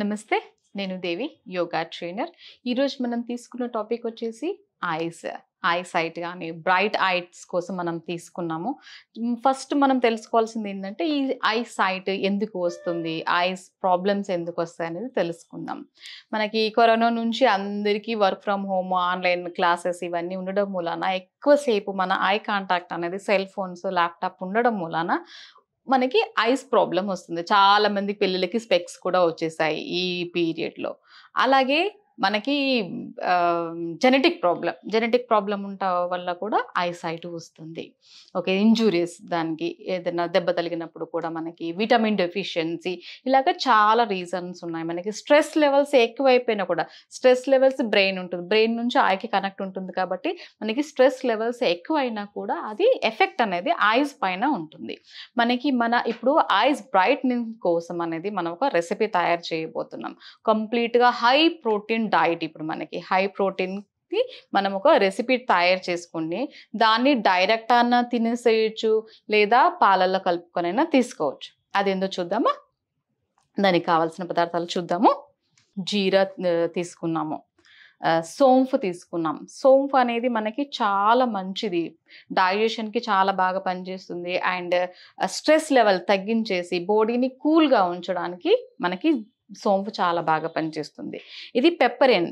నమస్తే నేను దేవి యోగా ట్రైనర్ ఈరోజు మనం తీసుకున్న టాపిక్ వచ్చేసి ఐస్ ఐ సైట్ కానీ బ్రైట్ ఐట్స్ కోసం మనం తీసుకున్నాము ఫస్ట్ మనం తెలుసుకోవాల్సింది ఏంటంటే ఈ ఐ సైట్ ఎందుకు వస్తుంది ఐస్ ప్రాబ్లమ్స్ ఎందుకు వస్తాయి అనేది తెలుసుకుందాం మనకి కరోనా నుంచి అందరికీ work from home online classes ఇవన్నీ ఉండడం మూలాన ఎక్కువసేపు మన ఐ కాంటాక్ట్ అనేది సెల్ ఫోన్స్ ల్యాప్టాప్ ఉండడం మూలాన మనకి ఐస్ ప్రాబ్లం వస్తుంది చాలా మంది పిల్లలకి స్పెక్స్ కూడా వచ్చేసాయి ఈ పీరియడ్లో అలాగే మనకి జెనెటిక్ ప్రాబ్లం జెనెటిక్ ప్రాబ్లం ఉంట వల్ల కూడా ఐసైట్ వస్తుంది ఓకే ఇంజురీస్ దానికి ఏదైనా దెబ్బ తగిలినప్పుడు కూడా మనకి విటమిన్ డెఫిషియన్సీ ఇలాగ చాలా రీజన్స్ ఉన్నాయి మనకి స్ట్రెస్ లెవెల్స్ ఎక్కువైపోయినా కూడా స్ట్రెస్ లెవెల్స్ బ్రెయిన్ ఉంటుంది బ్రెయిన్ నుంచి ఐకి కనెక్ట్ ఉంటుంది కాబట్టి మనకి స్ట్రెస్ లెవెల్స్ ఎక్కువైనా కూడా అది ఎఫెక్ట్ అనేది ఐస్ పైన ఉంటుంది మనకి మన ఇప్పుడు ఐస్ బ్రైట్నింగ్ కోసం అనేది మనం ఒక రెసిపీ తయారు చేయబోతున్నాం కంప్లీట్గా హై ప్రోటీన్ డైట్ ఇప్పుడు మనకి హై ప్రోటీన్ మనం ఒక రెసిపీ తయారు చేసుకుని దాన్ని డైరెక్ట్ అన్న తినేసేయచ్చు లేదా పాలల్లో కలుపుకొనైనా తీసుకోవచ్చు అది ఎందుకు చూద్దామా దానికి కావాల్సిన పదార్థాలు చూద్దాము జీరా తీసుకున్నాము సోంఫ్ తీసుకున్నాం సోంఫ్ అనేది మనకి చాలా మంచిది డైజెషన్కి చాలా బాగా పనిచేస్తుంది అండ్ స్ట్రెస్ లెవెల్ తగ్గించేసి బాడీని కూల్గా ఉంచడానికి మనకి సోంపు చాలా బాగా పనిచేస్తుంది ఇది పెప్పరిన్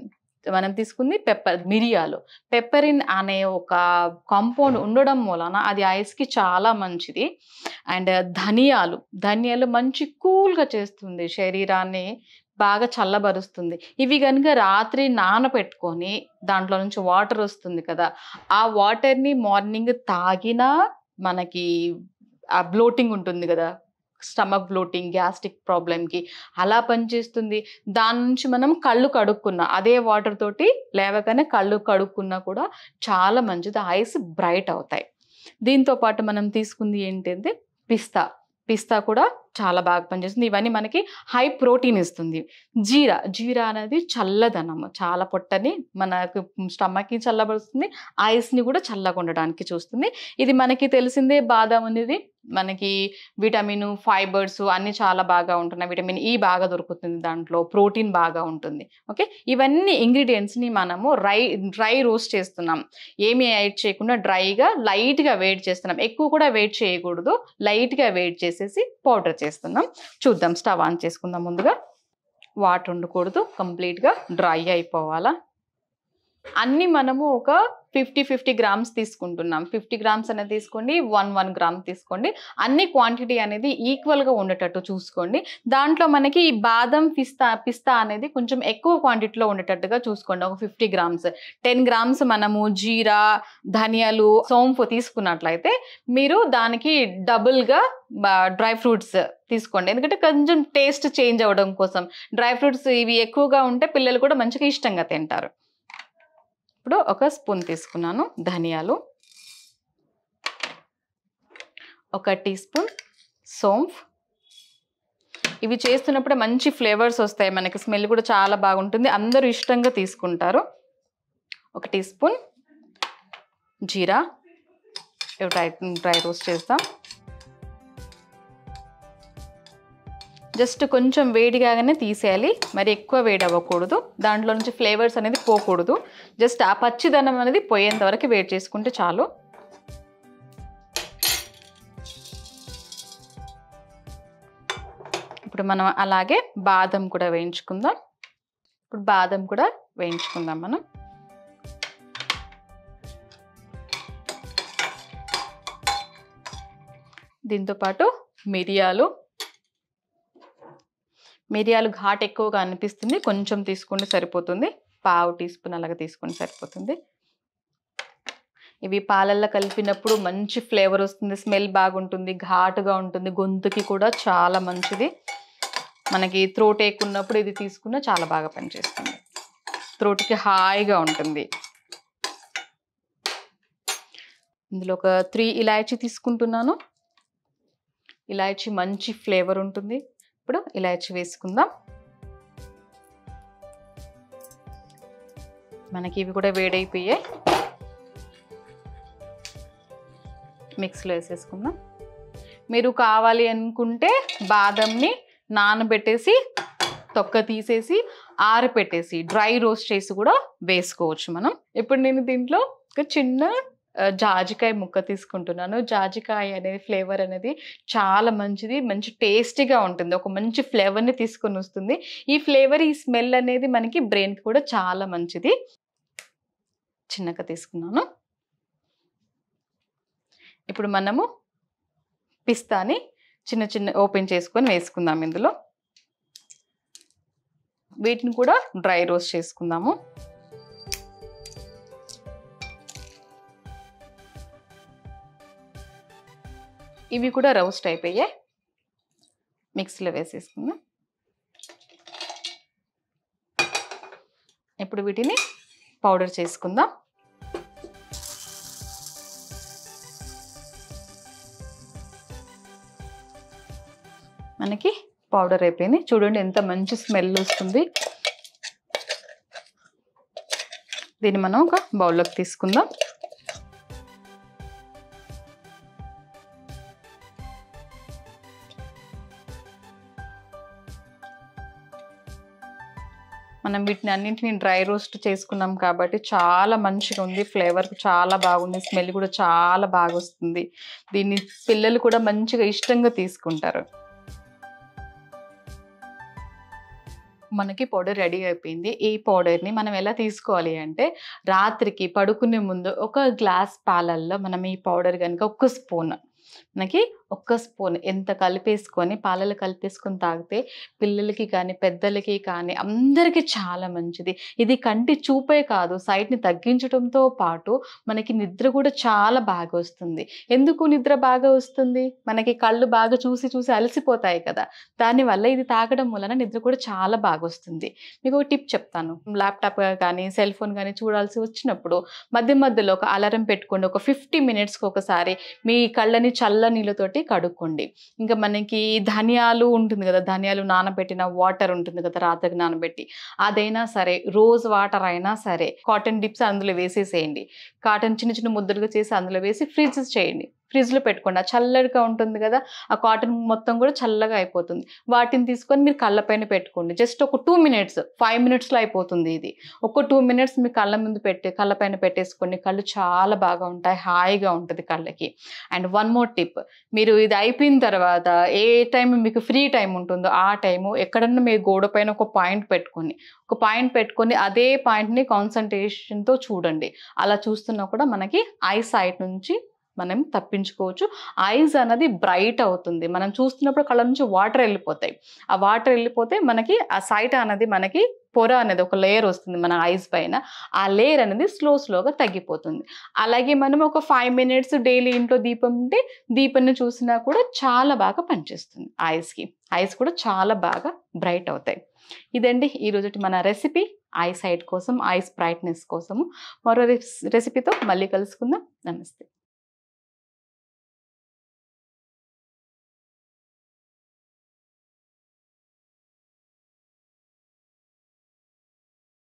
మనం తీసుకుంది పెప్పర్ మిరియాలు పెప్పరిన్ అనే ఒక కాంపౌండ్ ఉండడం మూలన అది ఐస్కి చాలా మంచిది అండ్ ధనియాలు ధనియాలు మంచి కూల్గా చేస్తుంది శరీరాన్ని బాగా చల్లబరుస్తుంది ఇవి కనుక రాత్రి నానబెట్టుకొని దాంట్లో నుంచి వాటర్ వస్తుంది కదా ఆ వాటర్ని మార్నింగ్ తాగినా మనకి ఆ బ్లోటింగ్ ఉంటుంది కదా స్టమక్ బ్లోటింగ్ గ్యాస్ట్రిక్ ప్రాబ్లంకి అలా పనిచేస్తుంది దాని నుంచి మనం కళ్ళు కడుక్కున్నా అదే వాటర్ తోటి లేవగానే కళ్ళు కడుక్కున్నా కూడా చాలా మంచిది ఐస్ బ్రైట్ అవుతాయి దీంతో పాటు మనం తీసుకుంది ఏంటంటే పిస్తా పిస్తా కూడా చాలా బాగా పనిచేస్తుంది ఇవన్నీ మనకి హై ప్రోటీన్ ఇస్తుంది జీరా జీరా అనేది చల్లదనము చాలా పొట్టని మనకు స్టమక్కి చల్లబడుతుంది ఐస్ని కూడా చల్లగా ఉండడానికి చూస్తుంది ఇది మనకి తెలిసిందే బాదం అనేది మనకి విటమిన్ ఫైబర్స్ అన్నీ చాలా బాగా ఉంటున్నాయి విటమిన్ ఈ బాగా దొరుకుతుంది దాంట్లో ప్రోటీన్ బాగా ఉంటుంది ఓకే ఇవన్నీ ఇంగ్రీడియంట్స్ని మనము రై డ్రై రోస్ట్ చేస్తున్నాం ఏమి యాడ్ చేయకుండా డ్రైగా లైట్గా వెయిట్ చేస్తున్నాం ఎక్కువ కూడా వెయిట్ చేయకూడదు లైట్గా వెయిట్ చేసేసి పౌడర్ చేస్తాం చేస్తున్నాం చూద్దాం స్టవ్ ఆన్ చేసుకుందాం ముందుగా వాటర్ ఉండకూడదు కంప్లీట్గా డ్రై అయిపోవాలా అన్ని మనము ఒక ఫిఫ్టీ ఫిఫ్టీ గ్రామ్స్ తీసుకుంటున్నాం ఫిఫ్టీ గ్రామ్స్ అనేది తీసుకోండి వన్ వన్ గ్రామ్ తీసుకోండి అన్ని క్వాంటిటీ అనేది ఈక్వల్గా ఉండేటట్టు చూసుకోండి దాంట్లో మనకి ఈ బాదం పిస్తా పిస్తా అనేది కొంచెం ఎక్కువ క్వాంటిటీలో ఉండేటట్టుగా చూసుకోండి ఒక ఫిఫ్టీ గ్రామ్స్ టెన్ గ్రామ్స్ మనము జీరా ధనియాలు సోంపు తీసుకున్నట్లయితే మీరు దానికి డబుల్గా డ్రై ఫ్రూట్స్ తీసుకోండి ఎందుకంటే కొంచెం టేస్ట్ చేంజ్ అవ్వడం కోసం డ్రై ఫ్రూట్స్ ఇవి ఎక్కువగా ఉంటే పిల్లలు కూడా మంచిగా ఇష్టంగా తింటారు ఇప్పుడు ఒక స్పూన్ తీసుకున్నాను ధనియాలు ఒక టీ స్పూన్ సోంఫ్ ఇవి చేస్తున్నప్పుడు మంచి ఫ్లేవర్స్ వస్తాయి మనకి స్మెల్ కూడా చాలా బాగుంటుంది అందరూ ఇష్టంగా తీసుకుంటారు ఒక టీ స్పూన్ జీరా డ్రై డ్రై రోస్ట్ చేస్తాం జస్ట్ కొంచెం వేడిగానే తీసేయాలి మరి ఎక్కువ వేడి అవ్వకూడదు దాంట్లో నుంచి ఫ్లేవర్స్ అనేది పోకూడదు జస్ట్ ఆ పచ్చిదనం అనేది పోయేంత వరకు వేడి చేసుకుంటే చాలు ఇప్పుడు మనం అలాగే బాదం కూడా వేయించుకుందాం ఇప్పుడు బాదం కూడా వేయించుకుందాం మనం దీంతోపాటు మిరియాలు మిరియాలు ఘాట్ ఎక్కువగా అనిపిస్తుంది కొంచెం తీసుకుంటే సరిపోతుంది పావు టీ స్పూన్ అలాగ తీసుకుంటే సరిపోతుంది ఇవి పాలల్లో కలిపినప్పుడు మంచి ఫ్లేవర్ వస్తుంది స్మెల్ బాగుంటుంది ఘాటుగా ఉంటుంది గొంతుకి కూడా చాలా మంచిది మనకి త్రోట్ ఎక్కున్నప్పుడు ఇది తీసుకున్న చాలా బాగా పనిచేస్తుంది త్రోట్కి హాయిగా ఉంటుంది ఇందులో ఒక త్రీ ఇలాయచీ తీసుకుంటున్నాను ఇలాయచీ మంచి ఫ్లేవర్ ఉంటుంది ఇప్పుడు ఇలాచి వేసుకుందాం మనకి ఇవి కూడా వేడైపోయాయి మిక్స్లో వేసేసుకుందాం మీరు కావాలి అనుకుంటే బాదంని నానబెట్టేసి తొక్క తీసేసి ఆరపెట్టేసి డ్రై రోస్ట్ చేసి కూడా వేసుకోవచ్చు మనం ఇప్పుడు నేను దీంట్లో ఒక చిన్న జాజికాయ ముక్క తీసుకుంటున్నాను జాజికాయ అనేది ఫ్లేవర్ అనేది చాలా మంచిది మంచి టేస్టీగా ఉంటుంది ఒక మంచి ఫ్లేవర్ని తీసుకొని వస్తుంది ఈ ఫ్లేవర్ ఈ స్మెల్ అనేది మనకి బ్రెయిన్కి కూడా చాలా మంచిది చిన్నగా తీసుకున్నాను ఇప్పుడు మనము పిస్తాని చిన్న చిన్న ఓపెన్ చేసుకొని వేసుకుందాం ఇందులో వీటిని కూడా డ్రై రోస్ట్ చేసుకుందాము ఇవి కూడా రౌస్ట్ అయిపోయాయి మిక్సీలో వేసేసుకుందాం ఇప్పుడు వీటిని పౌడర్ చేసుకుందాం మనకి పౌడర్ అయిపోయింది చూడండి ఎంత మంచి స్మెల్ వస్తుంది దీన్ని మనం ఒక బౌల్లోకి తీసుకుందాం మనం వీటిని అన్నింటినీ డ్రై రోస్ట్ చేసుకున్నాం కాబట్టి చాలా మంచిగా ఉంది ఫ్లేవర్ చాలా బాగుంది స్మెల్ కూడా చాలా బాగా వస్తుంది దీన్ని పిల్లలు కూడా మంచిగా ఇష్టంగా తీసుకుంటారు మనకి పౌడర్ రెడీ అయిపోయింది ఈ పౌడర్ని మనం ఎలా తీసుకోవాలి అంటే రాత్రికి పడుకునే ముందు ఒక గ్లాస్ పాలల్లో మనం ఈ పౌడర్ కనుక ఒక స్పూన్ మనకి ఒక్క స్పూన్ ఎంత కలిపేసుకొని పాలలు కలిపేసుకొని తాగితే పిల్లలకి కానీ పెద్దలకి కానీ అందరికీ చాలా మంచిది ఇది కంటి చూపే కాదు సైట్ని తగ్గించడంతో పాటు మనకి నిద్ర కూడా చాలా బాగా వస్తుంది ఎందుకు నిద్ర బాగా వస్తుంది మనకి కళ్ళు బాగా చూసి చూసి అలసిపోతాయి కదా దానివల్ల ఇది తాగడం వలన నిద్ర కూడా చాలా బాగా వస్తుంది మీకు ఒక టిప్ చెప్తాను ల్యాప్టాప్ కానీ సెల్ ఫోన్ కానీ చూడాల్సి వచ్చినప్పుడు మధ్య మధ్యలో ఒక అలారం పెట్టుకోండి ఒక ఫిఫ్టీ మినిట్స్కి ఒకసారి మీ కళ్ళని చల్ల నీళ్ళతోటి కడుక్కోండి ఇంకా మనకి ధనియాలు ఉంటుంది కదా ధనియాలు నానబెట్టిన వాటర్ ఉంటుంది కదా రాత్రికి నానబెట్టి అదైనా సరే రోజ్ వాటర్ అయినా సరే కాటన్ డిప్స్ అందులో వేసేసేయండి కాటన్ చిన్న చిన్న ముద్దలుగా చేసి అందులో వేసి ఫ్రిడ్జెస్ చేయండి ఫ్రిడ్జ్లో పెట్టుకోండి ఆ చల్లడిగా ఉంటుంది కదా ఆ కాటన్ మొత్తం కూడా చల్లగా అయిపోతుంది వాటిని తీసుకొని మీరు కళ్ళపైన పెట్టుకోండి జస్ట్ ఒక టూ మినిట్స్ ఫైవ్ మినిట్స్లో అయిపోతుంది ఇది ఒక టూ మినిట్స్ మీ కళ్ళ ముందు పెట్టి కళ్ళపైన పెట్టేసుకోండి కళ్ళు చాలా బాగా ఉంటాయి హాయిగా ఉంటుంది కళ్ళకి అండ్ వన్ మోర్ టిప్ మీరు ఇది అయిపోయిన తర్వాత ఏ టైం మీకు ఫ్రీ టైం ఉంటుందో ఆ టైము ఎక్కడన్నా మీ గోడ ఒక పాయింట్ పెట్టుకొని ఒక పాయింట్ పెట్టుకొని అదే పాయింట్ని కాన్సన్ట్రేషన్తో చూడండి అలా చూస్తున్నా కూడా మనకి ఐ సైట్ నుంచి మనం తప్పించుకోవచ్చు ఐస్ అనేది బ్రైట్ అవుతుంది మనం చూస్తున్నప్పుడు కళ్ళ నుంచి వాటర్ వెళ్ళిపోతాయి ఆ వాటర్ వెళ్ళిపోతే మనకి ఆ సైట్ అనేది మనకి పొర అనేది ఒక లేయర్ వస్తుంది మన ఐస్ పైన ఆ లేయర్ అనేది స్లో స్లోగా తగ్గిపోతుంది అలాగే మనం ఒక ఫైవ్ మినిట్స్ డైలీ ఇంట్లో దీపం ఉంటే దీపాన్ని చూసినా కూడా చాలా బాగా పనిచేస్తుంది ఐస్కి ఐస్ కూడా చాలా బాగా బ్రైట్ అవుతాయి ఇదండి ఈరోజు మన రెసిపీ ఐస్ సైట్ కోసం ఐస్ బ్రైట్నెస్ కోసము మరో రెసిపీతో మళ్ళీ కలుసుకుందాం నమస్తే